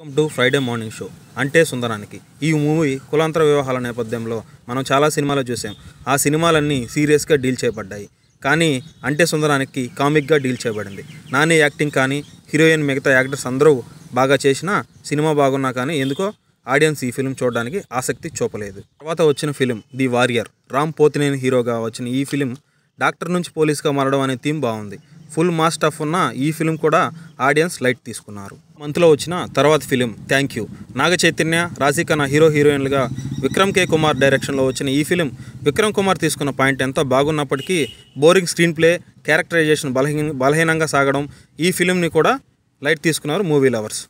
welcome to Friday morning show Ante Sundaraniki ఈ movie కులాంతర వివాహాల నేపథ్యంలో మనం చాలా సినిమాలు చూసాం ఆ సినిమాలన్నీ సీరియస్గా డీల్ చేయబడ్డాయి కానీ అంటే సుందరానికి కామిక్గా డీల్ చేయబడింది నాని యాక్టింగ్ కానీ హీరోయిన్ మిగతా యాక్టర్స్ అందరూ బాగా చేసినా సినిమా బాగున్నా కానీ ఎందుకో ఆడియన్స్ ఈ ఫిలిం చూడడానికి ఆసక్తి చూపలేదు తర్వాత వచ్చిన film The Warrior Ram Pothineni హీరోగా వచ్చిన ఈ ఫిలిం డాక్టర్ నుంచి పోలీస్గా మారడం అనే థీమ్ బాగుంది ఫుల్ మాస్ట్ ఆఫ్ ఉన్న ఈ ఫిలిం కూడా ఆడియన్స్ లైట్ తీసుకున్నారు మంత్లో వచ్చిన తర్వాత film thank you Naga Chaitanya రాజీఖన్నా hero హీరోయిన్లుగా విక్రమ్ కే కుమార్ డైరెక్షన్లో వచ్చిన ఈ ఫిలిం విక్రమ్ కుమార్ తీసుకున్న పాయింట్ ఎంతో బాగున్నప్పటికీ బోరింగ్ స్క్రీన్ ప్లే క్యారెక్టరైజేషన్ బలహీన బలహీనంగా సాగడం ఈ ఫిలింని కూడా లైట్ తీసుకున్నారు మూవీ లవర్స్